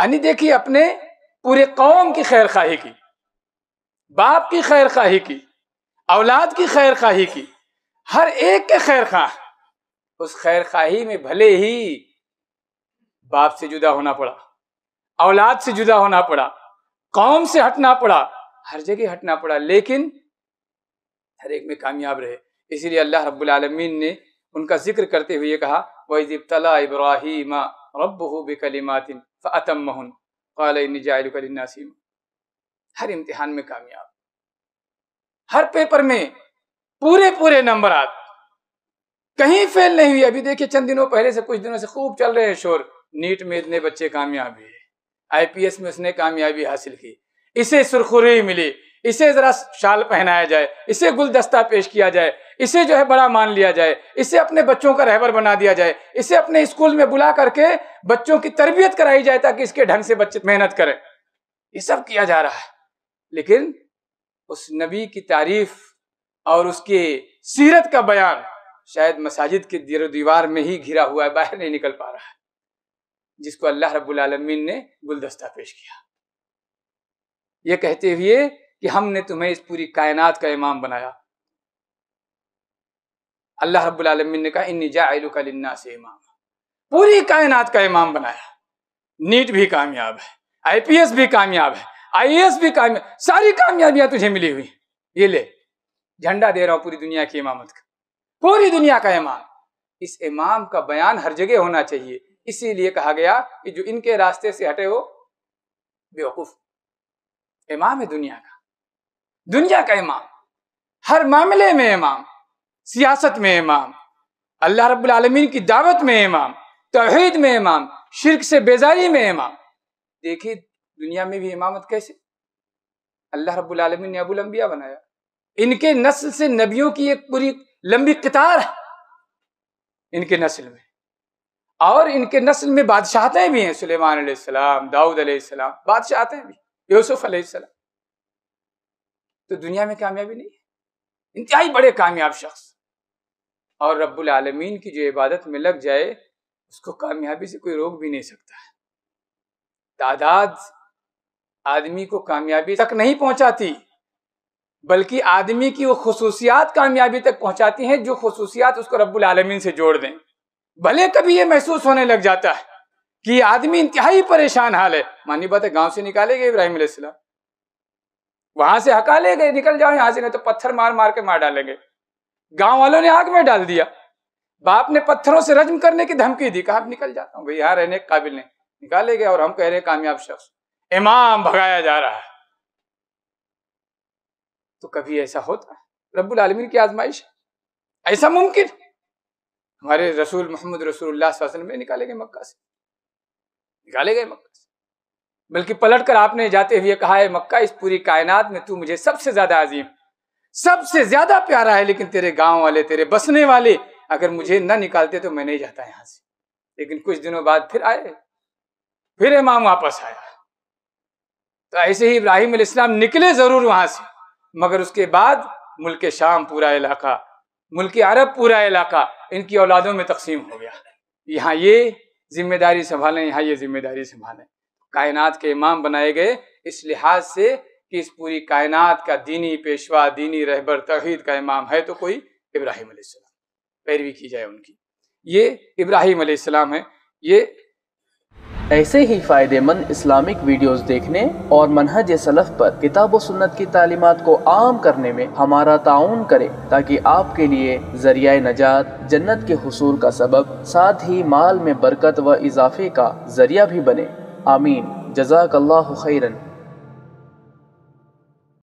यानी देखिए अपने पूरे कौम की खैर खाही की बाप की खैर खाही की औलाद की खैर खाही की हर एक के खैर खा उस खैर खाही में भले ही बाप से जुदा होना पड़ा औलाद से जुदा होना पड़ा कौम से हटना पड़ा हर जगह हटना पड़ा लेकिन हर एक में कामयाब रहे इसीलिए अल्लाह रब्बुल आलमीन ने उनका जिक्र करते हुए कहा वही तला इब्राहिम रब बिकलिमातिन फ़तमहन कल जायलनासीम हर इम्तहान में कामयाब हर पेपर में पूरे पूरे नंबर आते कहीं फेल नहीं हुई अभी देखिए चंद दिनों पहले से कुछ दिनों से खूब चल रहे हैं शोर नीट में इतने बच्चे कामयाब हुए आईपीएस में उसने कामयाबी हासिल की इसे सुरखुरी मिली इसे जरा शाल पहनाया जाए इसे गुलदस्ता पेश किया जाए इसे जो है बड़ा मान लिया जाए इसे अपने बच्चों का रहबर बना दिया जाए इसे अपने स्कूल में बुला करके बच्चों की तरबियत कराई जाए ताकि इसके ढंग से बच्चे मेहनत करें ये सब किया जा रहा है लेकिन उस नबी की तारीफ और उसके सीरत का बयान शायद मसाजिद के दीर दीवार में ही घिरा हुआ है बाहर नहीं निकल पा रहा है जिसको अल्लाह रब्बुल ने गुलदस्ता पेश किया ये कहते हुए कि हमने तुम्हें इस पूरी कायनात का इमाम बनाया अल्लाह रबालमिन ने कहा इन जायलुकन्ना से इमाम पूरी कायनात का इमाम बनाया नीट भी कामयाब है आईपीएस भी कामयाब है आईएएस भी कामयाब सारी कामयाबियां तुझे मिली हुई ये ले झंडा दे रहा हूं पूरी दुनिया की इमामत का पूरी दुनिया का इमाम इस इमाम का बयान हर जगह होना चाहिए इसीलिए कहा गया कि जो इनके रास्ते से हटे हो बेवकूफ इमाम है दुनिया का दुनिया का इमाम हर मामले में इमाम सियासत में इमाम अल्लाह रब्बुल आलमीन की दावत में इमाम तोहहीद में इमाम शिरक से बेजारी में इमाम देखिए दुनिया में भी इमामत कैसे अल्लाह रब्बुल आलमीन ने अबुल लंबिया बनाया इनके नस्ल से नबियों की एक पूरी लंबी कतार है इनके नस्ल में और इनके नस्ल में बादशाहतें भी हैं सुलेमान अलैहिस्सलाम दाऊद सलाम बादशाहतें भी यूसुफ सलाम तो दुनिया में कामयाबी नहीं है इंतहाई बड़े कामयाब शख्स और रब्बुल आलमीन की जो इबादत में लग जाए उसको कामयाबी से कोई रोक भी नहीं सकता है तादाद आदमी को कामयाबी तक नहीं पहुंचाती बल्कि आदमी की वो खसूसियात कामयाबी तक पहुंचाती हैं जो खसूसियात उसको रब्बुल आलमीन से जोड़ दें भले कभी ये महसूस होने लग जाता है कि आदमी इंतहाई परेशान हाल है मानी बात है गांव से निकाले गए इब्राहिम वहां से हका ले गए निकल जाओ यहां से नहीं तो पत्थर मार मार के मार डालेंगे गांव वालों ने आग में डाल दिया बाप ने पत्थरों से रजम करने की धमकी दी कहा निकल जाता हूँ भाई रहने के काबिल नहीं निकाले गए और हम कह रहे कामयाब शख्स इमाम भगाया जा रहा है तो कभी ऐसा होता है रब्बुल आलमीन की आजमाइश ऐसा मुमकिन हमारे रसूल मोहम्मद रसूल में निकाले गए मक्का से निकाले गए मक्का से बल्कि पलट कर आपने जाते हुए कहा है मक्का इस पूरी कायनात में तू मुझे सबसे ज्यादा अजीम सबसे ज्यादा प्यारा है लेकिन तेरे गांव वाले तेरे बसने वाले अगर मुझे ना निकालते तो मैं नहीं जाता यहां से लेकिन कुछ दिनों बाद फिर आए फिर इमाम वापस आया तो ऐसे ही इब्राहिम इस्लाम निकले जरूर वहां से मगर उसके बाद मुल्क शाम पूरा इलाका मुल्क अरब पूरा इलाका इनकी औलादों में तकसीम हो गया यहाँ ये जिम्मेदारी संभालें यहाँ ये जिम्मेदारी संभालें कायनात के इमाम बनाए गए इस लिहाज से कि इस पूरी कायनात का दीनी पेशवा दीनी रहबर तहीद का इमाम है तो कोई इब्राहिम पैरवी की जाए उनकी ये इब्राहिम सलाम है ये ऐसे ही फ़ायदेमंद इस्लामिक वीडियोस देखने और मनहज सलफ़ पर किताब व सुन्नत की तालीमत को आम करने में हमारा ताउन करें ताकि आपके लिए जरिया नजात जन्नत के हसूल का सबब साथ ही माल में बरकत व इजाफे का जरिया भी बने आमीन जजाकल्ला खैरन